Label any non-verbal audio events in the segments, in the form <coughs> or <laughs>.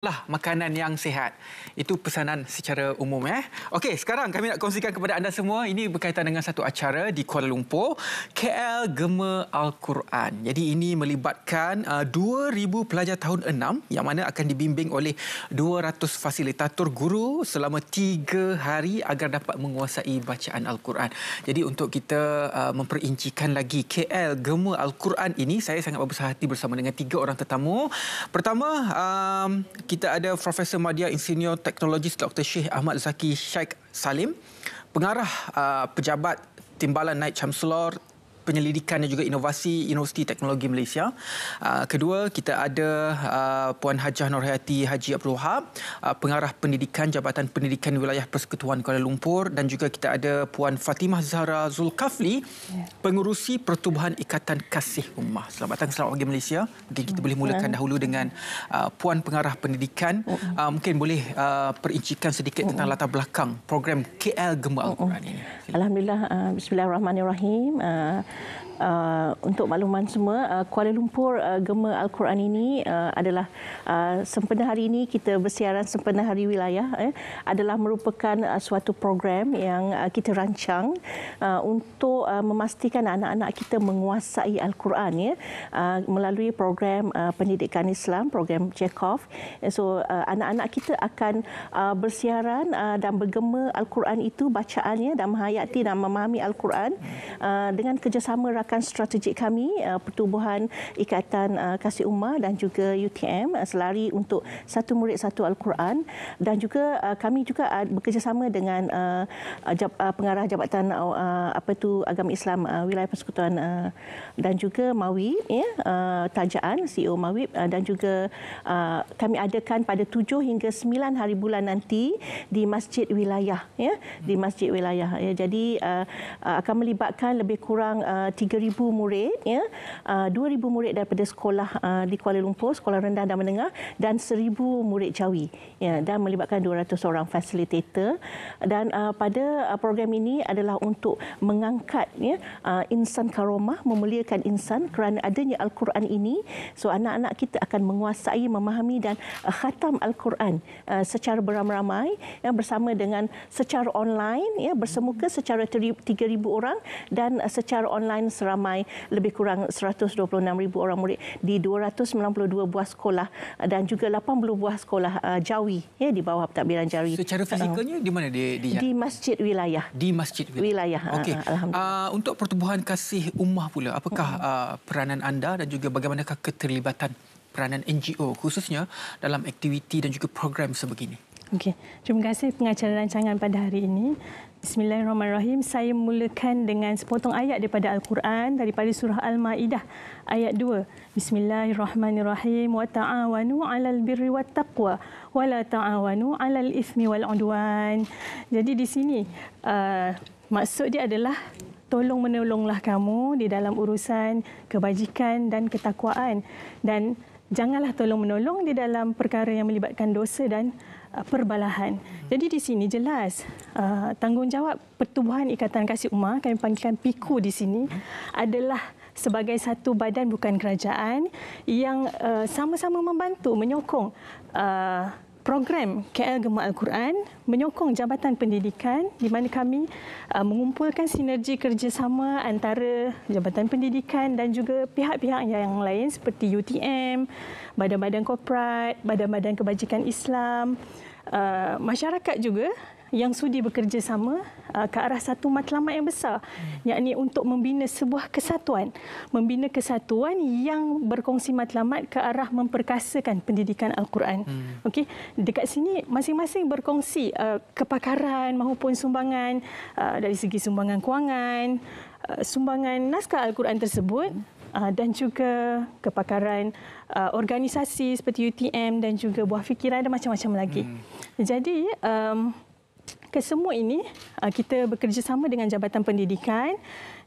lah makanan yang sihat. Itu pesanan secara umum eh. Okey, sekarang kami nak kongsikan kepada anda semua ini berkaitan dengan satu acara di Kuala Lumpur, KL Gema Al-Quran. Jadi ini melibatkan uh, 2000 pelajar tahun 6 yang mana akan dibimbing oleh 200 fasilitator guru selama 3 hari agar dapat menguasai bacaan Al-Quran. Jadi untuk kita uh, memperincikan lagi KL Gema Al-Quran ini, saya sangat berbesar hati bersama dengan tiga orang tetamu. Pertama, um, kita ada Profesor Madya Insinyur Teknologis Dr. Syekh Ahmad Zaki Syekh Salim, pengarah uh, pejabat Timbalan Naik Chancellor penyelidikan dan juga inovasi Universiti Teknologi Malaysia. Ah, kedua, kita ada ah, Puan Hajah Norhayati Haji Abdul Wahab, ah, pengarah pendidikan Jabatan Pendidikan Wilayah Persekutuan Kuala Lumpur dan juga kita ada Puan Fatimah Zahra Zulkafli, ya. pengurusi Pertubuhan Ikatan Kasih Ummah. Selamat datang, selamat pagi Malaysia. Mungkin kita boleh mulakan dahulu dengan Puan pengarah pendidikan. Oh, oh. Mungkin boleh perincikan sedikit oh, tentang latar belakang program KL Gemba Al-Quran ini. Alhamdulillah, bismillahirrahmanirrahim. Uh, Uh, untuk makluman semua, uh, Kuala Lumpur uh, Gema Al-Quran ini uh, adalah uh, sempena hari ini kita bersiaran sempena hari wilayah eh, adalah merupakan uh, suatu program yang uh, kita rancang uh, untuk uh, memastikan anak-anak kita menguasai Al-Quran ya, uh, melalui program uh, pendidikan Islam, program Jekov. Eh, so, uh, anak-anak kita akan uh, bersiaran uh, dan bergema Al-Quran itu bacaannya dan menghayati dan memahami Al-Quran uh, dengan kerjasama bersama rakan strategik kami uh, Pertubuhan Ikatan uh, Kasih ummah dan juga UTM uh, selari untuk satu murid satu Al-Quran dan juga uh, kami juga bekerjasama dengan pengarah jabatan apa itu agama Islam wilayah persekutuan dan juga Mawi ya Tajaan CEO Mawi dan juga kami adakan pada 7 hingga 9 hari bulan nanti di Masjid Wilayah ya di Masjid Wilayah ya jadi akan melibatkan lebih kurang uh, 3000 murid ya uh, 2000 murid daripada sekolah uh, di Kuala Lumpur sekolah rendah dan menengah dan 1000 murid Jawi ya dan melibatkan 200 orang facilitator dan uh, pada uh, program ini adalah untuk mengangkat ya uh, insan karomah memuliakan insan kerana adanya al-Quran ini so anak-anak kita akan menguasai memahami dan uh, khatam al-Quran uh, secara beramai-ramai ya bersama dengan secara online ya bersemuka secara 3000 orang dan uh, secara online online seramai lebih kurang 126,000 orang murid di 292 buah sekolah eh, dan juga 80 buah sekolah uh, jawi ya di bawah pentadbiran jari. Secara eh, fizikalnya di mana dia di di masjid wilayah. Di masjid wilayah. wilayah. Okey. Uh, untuk pertubuhan kasih ummah pula apakah uh, peranan anda dan juga bagaimanakah keterlibatan peranan NGO khususnya dalam aktiviti dan juga program sebegini? Okey. Terima kasih pengacara rancangan pada hari ini. Bismillahirrahmanirrahim. Saya mulakan dengan sepotong ayat daripada Al-Quran daripada surah Al-Maidah ayat 2. Bismillahirrahmanirrahim. Wa ta'awanu 'alal birri wat taqwa wa la ta'awanu 'alal ithmi wal 'udwan. Jadi di sini uh, maksud dia adalah tolong menolonglah kamu di dalam urusan kebajikan dan ketakwaan dan janganlah tolong menolong di dalam perkara yang melibatkan dosa dan Uh, perbalahan. Jadi di sini jelas uh, tanggungjawab Pertubuhan Ikatan Kasih Umar, kami panggilkan PIKU di sini adalah sebagai satu badan bukan kerajaan yang uh, sama-sama membantu, menyokong program KL Gemar Al-Quran menyokong Jabatan Pendidikan di mana kami uh, mengumpulkan sinergi kerjasama antara Jabatan Pendidikan dan juga pihak-pihak yang lain seperti UTM, badan-badan korporat, badan-badan kebajikan Islam, uh, masyarakat juga yang sudi bekerjasama uh, ke arah satu matlamat yang besar hmm. yakni untuk membina sebuah kesatuan membina kesatuan yang berkongsi matlamat ke arah memperkasakan pendidikan al-Quran hmm. okey dekat sini masing-masing berkongsi uh, kepakaran maupun sumbangan uh, dari segi sumbangan kewangan uh, sumbangan naskah al-Quran tersebut hmm. dan juga kepakaran uh, organisasi seperti UTM dan juga buah fikiran dan macam-macam lagi. Hmm. Jadi um, kesemua ini uh, kita bekerjasama dengan Jabatan Pendidikan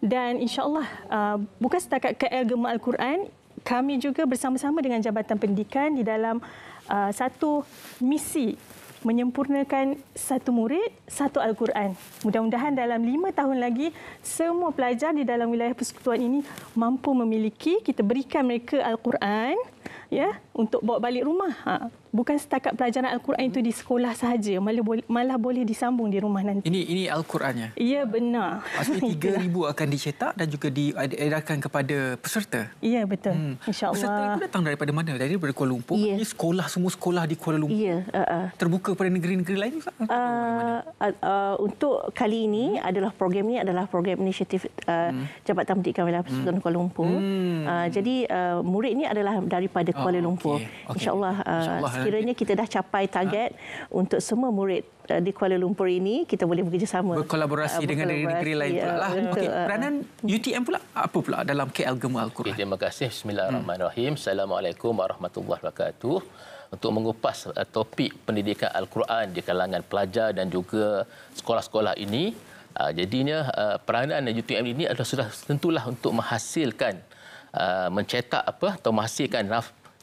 dan insyaAllah uh, bukan setakat KL Gemar Al-Quran, kami juga bersama-sama dengan Jabatan Pendidikan di dalam uh, satu misi menyempurnakan satu murid, satu Al-Quran. Mudah-mudahan dalam lima tahun lagi, semua pelajar di dalam wilayah persekutuan ini mampu memiliki, kita berikan mereka Al-Quran, ya, untuk bawa balik rumah. Ha. Bukan setakat pelajaran Al-Quran itu di sekolah sahaja, malah boleh, malah boleh disambung di rumah nanti. Ini ini Al-Qurannya? Ya, benar. Maksudnya 3,000 <laughs> akan dicetak dan juga diedarkan kepada peserta? Ya, betul. Hmm. InsyaAllah. Peserta itu datang daripada mana? Dari daripada Kuala Lumpur? Ya. Ini sekolah, semua sekolah di Kuala Lumpur? Ya. Uh, uh. Terbuka kepada negeri-negeri lain? Uh, uh, uh, untuk kali ini adalah program ini adalah program inisiatif uh, hmm. Jabatan Pendidikan Wilayah Persekutuan hmm. Kuala Lumpur. Hmm. Uh, jadi uh, murid ini adalah daripada Kuala oh, Lumpur. Singapura. Okay. Okay. InsyaAllah, uh, Insya eh. sekiranya ya. kita dah capai ha? target ha? untuk semua murid uh, di Kuala Lumpur ini, kita boleh bekerjasama. Berkolaborasi, uh, dengan negeri-negeri lain pula. Uh, lah. okay. Peranan uh, UTM pula, apa pula dalam KL Gemu Al-Quran? Okay, terima kasih. Bismillahirrahmanirrahim. Hmm. Assalamualaikum warahmatullahi wabarakatuh. Untuk mengupas uh, topik pendidikan Al-Quran di kalangan pelajar dan juga sekolah-sekolah ini, uh, jadinya uh, peranan UTM ini adalah sudah tentulah untuk menghasilkan, uh, mencetak apa atau menghasilkan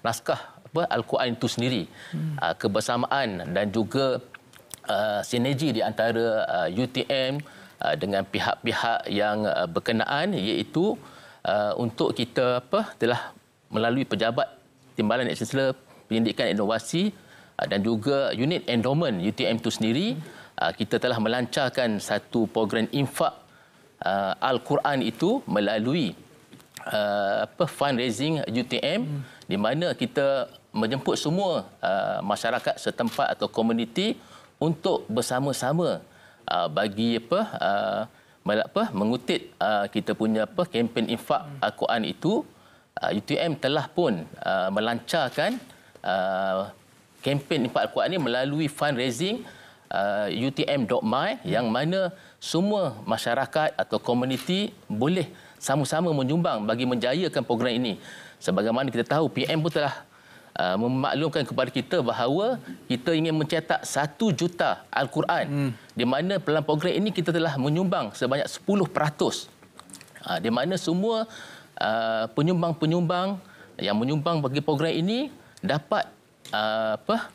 naskah apa al-Quran itu sendiri hmm. uh, kebersamaan dan juga uh, sinergi di antara uh, ah, UTM uh, dengan pihak-pihak yang uh, berkenaan iaitu uh, untuk kita apa telah melalui pejabat timbalan eksensela Pendidikan inovasi uh, dan juga unit endowment UTM itu sendiri hmm. uh, kita telah melancarkan satu program infak uh, al-Quran itu melalui uh, apa fundraising UTM hmm di mana kita menjemput semua uh, masyarakat setempat atau komuniti untuk bersama-sama uh, bagi apa uh, apa mengutip uh, kita punya apa kempen infak hmm. akuan itu uh, UTM telah pun uh, melancarkan uh, kempen infak akuan ini melalui fundraising uh, utm.my hmm. yang mana semua masyarakat atau komuniti boleh sama-sama menyumbang bagi menjayakan program ini sebagaimana kita tahu PM pun telah uh, memaklumkan kepada kita bahawa kita ingin mencetak 1 juta Al-Quran hmm. di mana dalam program ini kita telah menyumbang sebanyak 10% uh, di mana semua uh, penyumbang-penyumbang yang menyumbang bagi program ini dapat uh, apa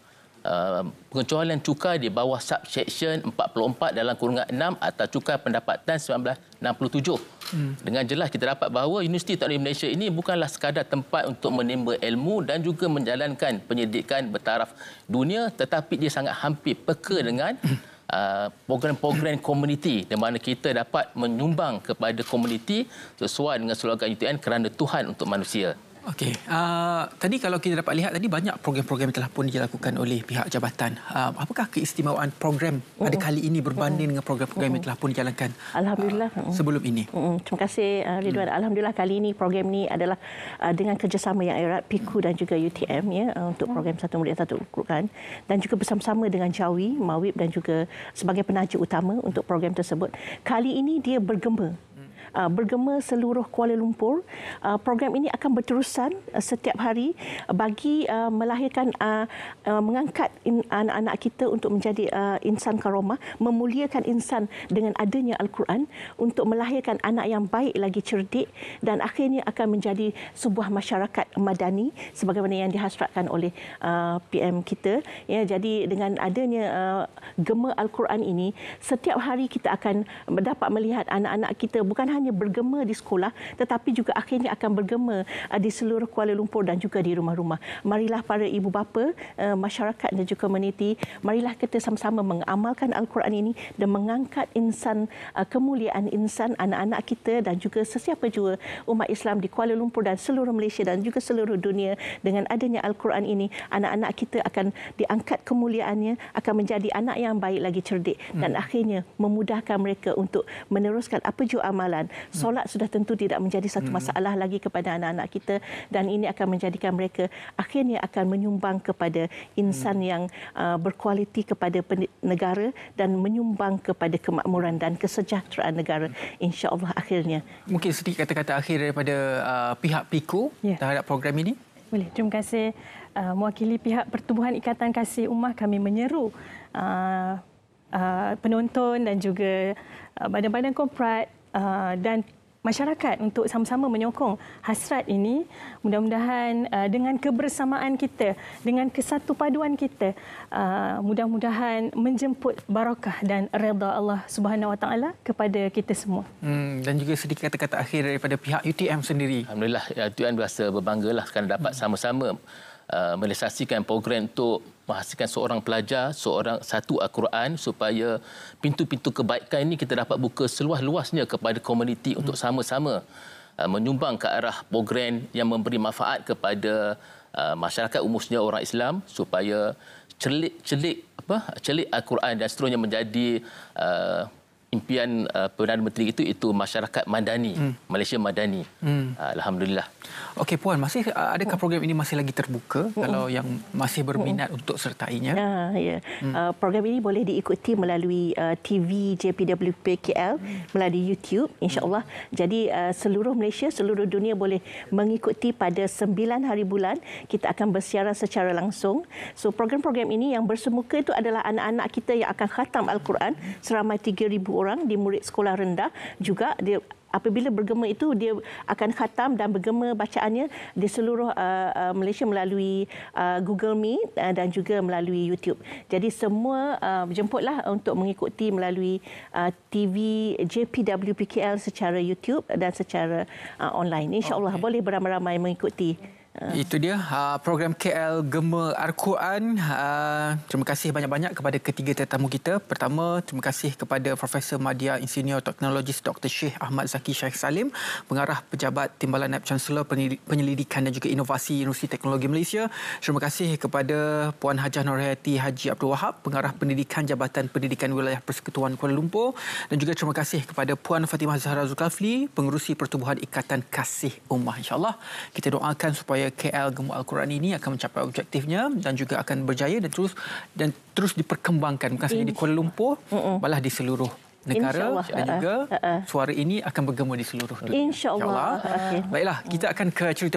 Uh, pengecualian cukai di bawah subsection 44 dalam kurungan 6 atau cukai pendapatan 1967. Hmm. Dengan jelas kita dapat bahawa Universiti Teknologi Malaysia ini bukanlah sekadar tempat untuk menimba ilmu dan juga menjalankan penyelidikan bertaraf dunia tetapi dia sangat hampir peka dengan hmm. <coughs> Uh, program-program komuniti di mana kita dapat menyumbang kepada komuniti sesuai dengan slogan UTN kerana Tuhan untuk manusia. Okey. Uh, tadi kalau kita dapat lihat tadi banyak program-program telah pun dilakukan oleh pihak jabatan. Uh, apakah keistimewaan program uh-uh. pada kali ini berbanding uh-uh. dengan program-program uh-uh. yang telah pun dijalankan? Alhamdulillah. Uh, sebelum ini. Uh-uh. Terima kasih uh, Ridwan. Uh-huh. Alhamdulillah kali ini program ini adalah uh, dengan kerjasama yang erat PIKU dan juga UTM ya uh, untuk mm. program Satu Mulia Satu Ukurkan dan juga bersama-sama dengan Jawi, Mawib dan juga sebagai penaja utama untuk program tersebut. Kali ini dia bergema uh, bergema seluruh Kuala Lumpur. Uh, program ini akan berterusan uh, setiap hari bagi uh, melahirkan uh, uh, mengangkat anak-anak kita untuk menjadi uh, insan karomah, memuliakan insan dengan adanya Al-Quran untuk melahirkan anak yang baik lagi cerdik dan akhirnya akan menjadi sebuah masyarakat madani sebagaimana yang dihasratkan oleh uh, PM kita. Ya, jadi dengan adanya uh, gema Al-Quran ini, setiap hari kita akan dapat melihat anak-anak kita bukan hanya hanya bergema di sekolah tetapi juga akhirnya akan bergema uh, di seluruh Kuala Lumpur dan juga di rumah-rumah. Marilah para ibu bapa, uh, masyarakat dan juga komuniti, marilah kita sama-sama mengamalkan Al-Quran ini dan mengangkat insan uh, kemuliaan insan anak-anak kita dan juga sesiapa jua umat Islam di Kuala Lumpur dan seluruh Malaysia dan juga seluruh dunia dengan adanya Al-Quran ini anak-anak kita akan diangkat kemuliaannya akan menjadi anak yang baik lagi cerdik dan hmm. akhirnya memudahkan mereka untuk meneruskan apa jua amalan solat sudah tentu tidak menjadi satu hmm. masalah lagi kepada anak-anak kita dan ini akan menjadikan mereka akhirnya akan menyumbang kepada insan hmm. yang uh, berkualiti kepada negara dan menyumbang kepada kemakmuran dan kesejahteraan negara hmm. insya-Allah akhirnya. Mungkin sedikit kata-kata akhir daripada uh, pihak PIKU ya. terhadap program ini? Boleh. Terima kasih. Uh, mewakili pihak Pertubuhan Ikatan Kasih Ummah kami menyeru penonton dan juga badan-badan komprat Uh, dan masyarakat untuk sama-sama menyokong hasrat ini mudah-mudahan uh, dengan kebersamaan kita dengan kesatu paduan kita uh, mudah-mudahan menjemput barakah dan reda Allah Subhanahu Wa Taala kepada kita semua. Hmm dan juga sedikit kata-kata akhir daripada pihak UTM sendiri. Alhamdulillah ya, UTM berasa berbanggalah kerana dapat hmm. sama-sama uh, melesaksikan program untuk menghasilkan seorang pelajar, seorang satu Al-Quran supaya pintu-pintu kebaikan ini kita dapat buka seluas-luasnya kepada komuniti hmm. untuk sama-sama uh, menyumbang ke arah program yang memberi manfaat kepada uh, masyarakat umumnya orang Islam supaya celik-celik apa celik Al-Quran dan seterusnya menjadi uh, impian uh, Perdana Menteri itu itu masyarakat madani, hmm. Malaysia madani. Hmm. Uh, Alhamdulillah. Okey puan, masih uh, adakah program ini masih lagi terbuka hmm. kalau yang masih berminat hmm. untuk sertainya? Ha ya. Hmm. Uh, program ini boleh diikuti melalui uh, TV JPWPKL hmm. melalui YouTube Insyaallah. Hmm. Jadi uh, seluruh Malaysia, seluruh dunia boleh mengikuti pada sembilan hari bulan kita akan bersiaran secara langsung. So program-program ini yang bersemuka itu adalah anak-anak kita yang akan khatam al-Quran seramai 3000 orang orang di murid sekolah rendah juga dia apabila bergema itu dia akan khatam dan bergema bacaannya di seluruh uh, uh, Malaysia melalui uh, Google Meet uh, dan juga melalui YouTube. Jadi semua uh, jemputlah untuk mengikuti melalui uh, TV JPWPKL secara YouTube dan secara uh, online. InsyaAllah okay. boleh beramai-ramai mengikuti. Ah. Itu dia ah, program KL Gema Al-Quran. Ah, terima kasih banyak-banyak kepada ketiga tetamu kita. Pertama, terima kasih kepada Profesor Madia Insinyur Teknologis Dr. Syekh Ahmad Zaki Syekh Salim, pengarah pejabat Timbalan Naib Chancellor Penyelidikan dan juga Inovasi Universiti Teknologi Malaysia. Terima kasih kepada Puan Hajah Nurhayati Haji Abdul Wahab, pengarah pendidikan Jabatan Pendidikan Wilayah Persekutuan Kuala Lumpur. Dan juga terima kasih kepada Puan Fatimah Zahra Zulkafli, pengurusi Pertubuhan Ikatan Kasih Ummah. InsyaAllah, kita doakan supaya supaya KL Gemuk Al-Quran ini akan mencapai objektifnya dan juga akan berjaya dan terus dan terus diperkembangkan bukan sahaja di Kuala Lumpur uh-uh. malah di seluruh negara dan juga uh-uh. suara ini akan bergema di seluruh dunia insyaallah Insya ya okay. baiklah kita akan ke cerita